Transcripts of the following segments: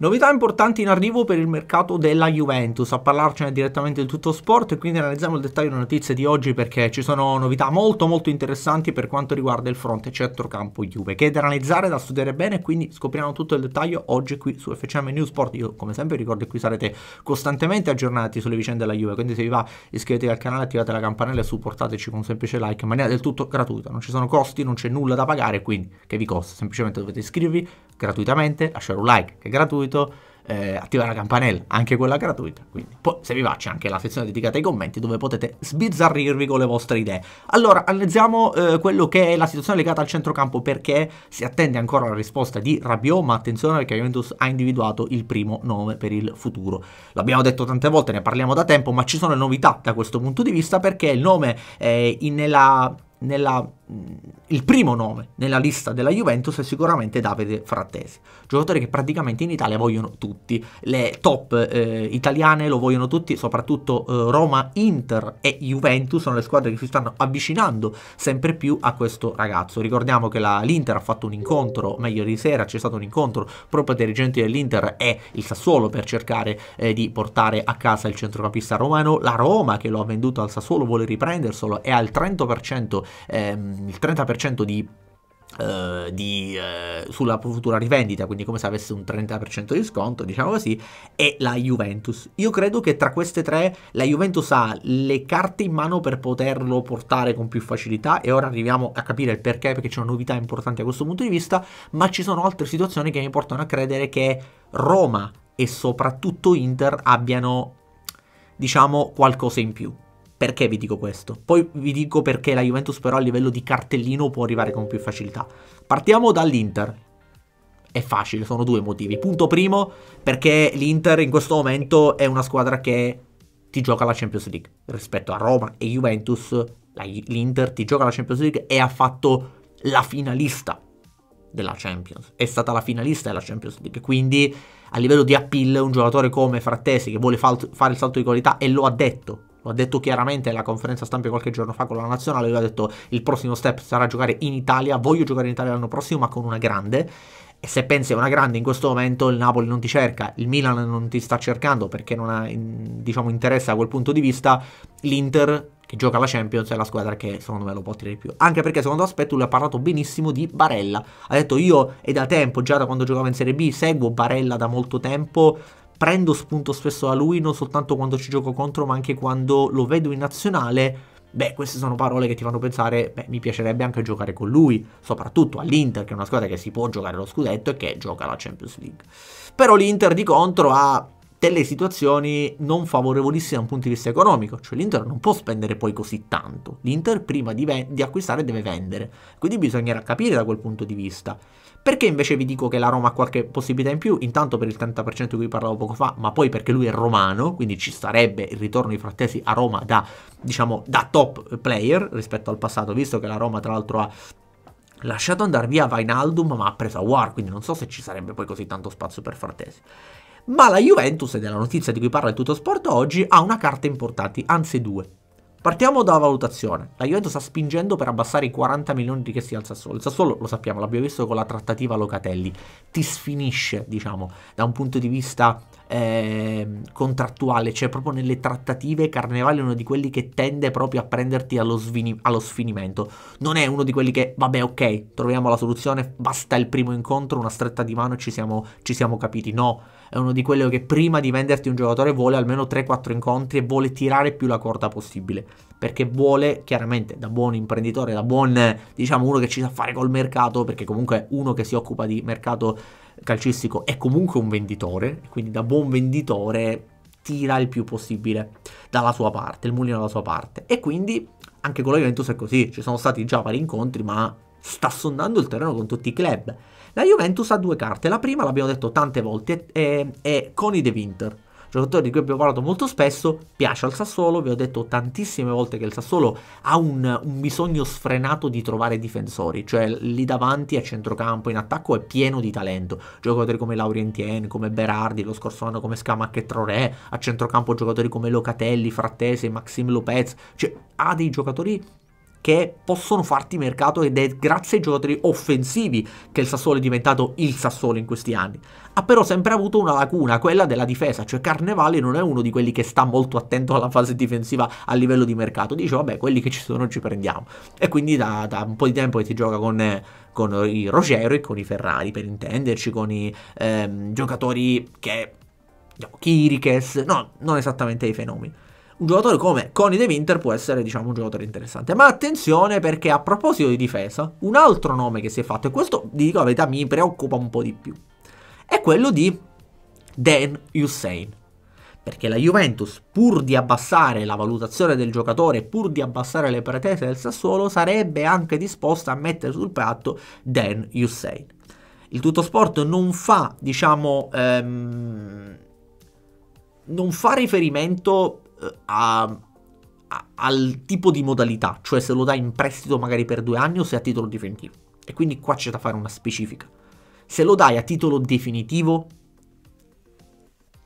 Novità importanti in arrivo per il mercato della Juventus, a parlarcene direttamente il tutto sport e quindi analizziamo il dettaglio delle notizie di oggi perché ci sono novità molto molto interessanti per quanto riguarda il fronte centrocampo Juve che è da analizzare, da studiare bene quindi scopriamo tutto il dettaglio oggi qui su FCM News Sport. Io come sempre ricordo che qui sarete costantemente aggiornati sulle vicende della Juve quindi se vi va iscrivetevi al canale, attivate la campanella e supportateci con un semplice like in maniera del tutto gratuita, non ci sono costi, non c'è nulla da pagare quindi che vi costa, semplicemente dovete iscrivervi gratuitamente, lasciare un like che è gratuito, eh, attivare la campanella, anche quella gratuita. Quindi. Poi se vi va c'è anche la sezione dedicata ai commenti dove potete sbizzarrirvi con le vostre idee. Allora, analizziamo eh, quello che è la situazione legata al centrocampo perché si attende ancora la risposta di Rabiot, ma attenzione perché Juventus ha individuato il primo nome per il futuro. L'abbiamo detto tante volte, ne parliamo da tempo, ma ci sono novità da questo punto di vista perché il nome è nella nella, mm, il primo nome nella lista della Juventus è sicuramente Davide Frattesi, giocatore che praticamente in Italia vogliono tutti, le top eh, italiane lo vogliono tutti, soprattutto eh, Roma, Inter e Juventus sono le squadre che si stanno avvicinando sempre più a questo ragazzo. Ricordiamo che la, l'Inter ha fatto un incontro, meglio di sera c'è stato un incontro proprio dei dirigenti dell'Inter e il Sassuolo per cercare eh, di portare a casa il centrocampista romano, la Roma che lo ha venduto al Sassuolo vuole riprenderselo, è al 30% ehm, il 30% di Uh, di, uh, sulla futura rivendita, quindi come se avesse un 30% di sconto, diciamo così, e la Juventus. Io credo che tra queste tre la Juventus ha le carte in mano per poterlo portare con più facilità e ora arriviamo a capire il perché, perché c'è una novità importante a questo punto di vista, ma ci sono altre situazioni che mi portano a credere che Roma e soprattutto Inter abbiano, diciamo, qualcosa in più. Perché vi dico questo? Poi vi dico perché la Juventus però a livello di cartellino può arrivare con più facilità. Partiamo dall'Inter. È facile, sono due motivi. Punto primo, perché l'Inter in questo momento è una squadra che ti gioca la Champions League. Rispetto a Roma e Juventus, l'Inter ti gioca la Champions League e ha fatto la finalista della Champions. È stata la finalista della Champions League. Quindi a livello di appeal un giocatore come Frattesi che vuole fare il salto di qualità e lo ha detto lo ha detto chiaramente nella conferenza stampa qualche giorno fa con la nazionale. Lui ha detto: Il prossimo step sarà giocare in Italia. Voglio giocare in Italia l'anno prossimo, ma con una grande. E se pensi a una grande in questo momento, il Napoli non ti cerca, il Milan non ti sta cercando perché non ha diciamo, interesse a quel punto di vista. L'Inter che gioca la Champions è la squadra che secondo me lo può tirare di più. Anche perché secondo aspetto lui ha parlato benissimo di Barella. Ha detto io è da tempo, già da quando giocavo in Serie B, seguo Barella da molto tempo prendo spunto spesso da lui, non soltanto quando ci gioco contro, ma anche quando lo vedo in nazionale. Beh, queste sono parole che ti fanno pensare, beh, mi piacerebbe anche giocare con lui, soprattutto all'Inter, che è una squadra che si può giocare lo scudetto e che gioca la Champions League. Però l'Inter di contro ha delle situazioni non favorevolissime da un punto di vista economico, cioè l'Inter non può spendere poi così tanto, l'Inter prima di, di acquistare deve vendere, quindi bisognerà capire da quel punto di vista perché invece vi dico che la Roma ha qualche possibilità in più? Intanto per il 30% di cui parlavo poco fa, ma poi perché lui è romano, quindi ci sarebbe il ritorno di Frattesi a Roma da, diciamo, da top player rispetto al passato, visto che la Roma tra l'altro ha lasciato andare via Vainaldum ma ha preso War, quindi non so se ci sarebbe poi così tanto spazio per Frattesi. Ma la Juventus, ed è la notizia di cui parla il tutto sport oggi, ha una carta importante, anzi due. Partiamo dalla valutazione. La Juventus sta spingendo per abbassare i 40 milioni di richiesti dal Sassuolo. Il Sassuolo, lo sappiamo, l'abbiamo visto con la trattativa Locatelli, ti sfinisce, diciamo, da un punto di vista eh, contrattuale. Cioè, proprio nelle trattative, Carnevale è uno di quelli che tende proprio a prenderti allo, allo sfinimento. Non è uno di quelli che, vabbè, ok, troviamo la soluzione, basta il primo incontro, una stretta di mano e ci siamo, ci siamo capiti. No, è uno di quelli che prima di venderti un giocatore vuole almeno 3-4 incontri e vuole tirare più la corda possibile, perché vuole chiaramente da buon imprenditore, da buon diciamo uno che ci sa fare col mercato, perché comunque uno che si occupa di mercato calcistico è comunque un venditore, quindi da buon venditore tira il più possibile dalla sua parte, il mulino dalla sua parte. E quindi anche con la Juventus è così, ci sono stati già vari incontri, ma sta sondando il terreno con tutti i club. La Juventus ha due carte, la prima l'abbiamo detto tante volte è, è Coni De Winter, giocatore di cui abbiamo parlato molto spesso, piace al Sassuolo, vi ho detto tantissime volte che il Sassuolo ha un, un, bisogno sfrenato di trovare difensori, cioè lì davanti a centrocampo, in attacco è pieno di talento, giocatori come Laurentien, come Berardi, lo scorso anno come Scamacca e Troré, a centrocampo giocatori come Locatelli, Frattese, Maxim Lopez, cioè ha dei giocatori che possono farti mercato ed è grazie ai giocatori offensivi che il Sassuolo è diventato il Sassuolo in questi anni. Ha però sempre avuto una lacuna, quella della difesa, cioè Carnevale non è uno di quelli che sta molto attento alla fase difensiva a livello di mercato, dice vabbè quelli che ci sono ci prendiamo e quindi da, da un po' di tempo che si gioca con, con, i Rogero e con i Ferrari per intenderci, con i ehm, giocatori che... Chiriches, diciamo, no, non esattamente i fenomeni un giocatore come Connie De Winter può essere, diciamo, un giocatore interessante. Ma attenzione perché a proposito di difesa, un altro nome che si è fatto, e questo, vi dico la verità, mi preoccupa un po' di più, è quello di Dan Hussein. Perché la Juventus, pur di abbassare la valutazione del giocatore, pur di abbassare le pretese del Sassuolo, sarebbe anche disposta a mettere sul piatto Dan Hussein. Il tutto sport non fa, diciamo, ehm, non fa riferimento eh, a, a, al tipo di modalità, cioè se lo dai in prestito magari per due anni o se a titolo definitivo. E quindi qua c'è da fare una specifica. Se lo dai a titolo definitivo,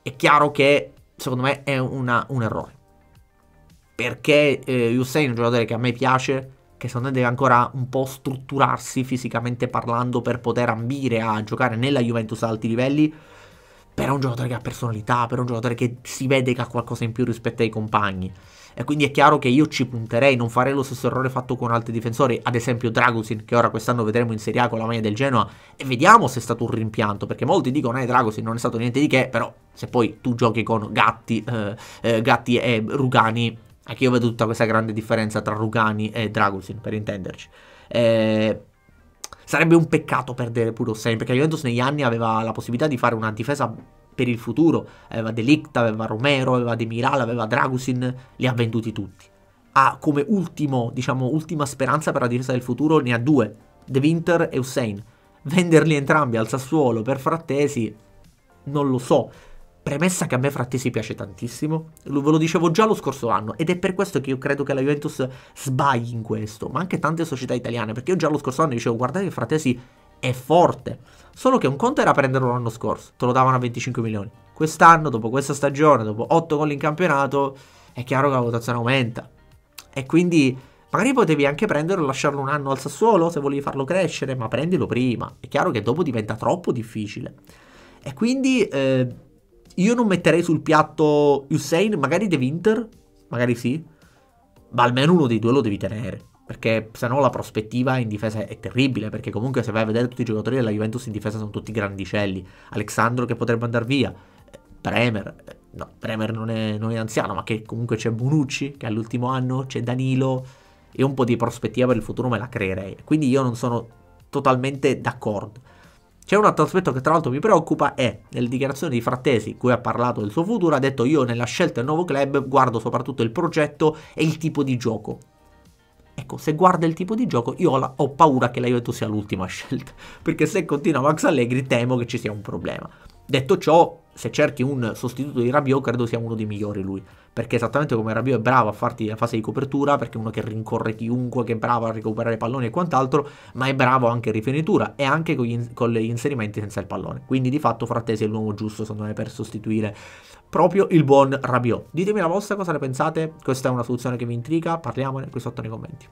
è chiaro che secondo me è una, un errore. Perché eh, Usain è un giocatore che a me piace, che secondo me deve ancora un po' strutturarsi fisicamente parlando per poter ambire a giocare nella Juventus a alti livelli per un giocatore che ha personalità, per un giocatore che si vede che ha qualcosa in più rispetto ai compagni. E quindi è chiaro che io ci punterei, non farei lo stesso errore fatto con altri difensori, ad esempio Dragusin, che ora quest'anno vedremo in Serie A con la maglia del Genoa, e vediamo se è stato un rimpianto, perché molti dicono, eh Dragusin non è stato niente di che, però se poi tu giochi con Gatti, eh, eh, Gatti e Rugani, anche io vedo tutta questa grande differenza tra Rugani e Dragusin, per intenderci. Eh, Sarebbe un peccato perdere pure Hossein, perché Juventus negli anni aveva la possibilità di fare una difesa per il futuro. Aveva Delict, aveva Romero, aveva De Miral, aveva Dragusin, li ha venduti tutti. Ha come ultimo, diciamo, ultima speranza per la difesa del futuro, ne ha due, De Winter e Hussein. Venderli entrambi al Sassuolo per Frattesi, non lo so. Premessa che a me Frattesi piace tantissimo, ve lo dicevo già lo scorso anno ed è per questo che io credo che la Juventus sbagli in questo, ma anche tante società italiane, perché io già lo scorso anno dicevo guardate che Frattesi è forte, solo che un conto era prenderlo l'anno scorso, te lo davano a 25 milioni, quest'anno dopo questa stagione, dopo 8 gol in campionato, è chiaro che la votazione aumenta e quindi magari potevi anche prenderlo e lasciarlo un anno al Sassuolo se volevi farlo crescere, ma prendilo prima, è chiaro che dopo diventa troppo difficile e quindi... Eh, io non metterei sul piatto Hussein, magari De Winter, magari sì, ma almeno uno dei due lo devi tenere. Perché se no la prospettiva in difesa è terribile. Perché comunque se vai a vedere tutti i giocatori della Juventus in difesa sono tutti grandicelli. Alexandro che potrebbe andare via. Bremer, no, Bremer non è, non è anziano, ma che comunque c'è Bonucci che all'ultimo anno, c'è Danilo. E un po' di prospettiva per il futuro me la creerei. Quindi io non sono totalmente d'accordo. C'è un altro aspetto che tra l'altro mi preoccupa è, nelle dichiarazioni di Frattesi, cui ha parlato del suo futuro, ha detto io nella scelta del nuovo club guardo soprattutto il progetto e il tipo di gioco. Ecco, se guarda il tipo di gioco, io ho, la, ho paura che la Juventus sia l'ultima scelta, perché se continua Max Allegri temo che ci sia un problema. Detto ciò, se cerchi un sostituto di Rabiot, credo sia uno dei migliori lui. Perché esattamente come Rabiot è bravo a farti la fase di copertura, perché è uno che rincorre chiunque, che è bravo a recuperare palloni e quant'altro, ma è bravo anche in rifinitura e anche con gli, con gli inserimenti senza il pallone. Quindi di fatto Frattesi è l'uomo giusto, secondo me, per sostituire proprio il buon Rabiot. Ditemi la vostra, cosa ne pensate? Questa è una soluzione che vi intriga, parliamone qui sotto nei commenti.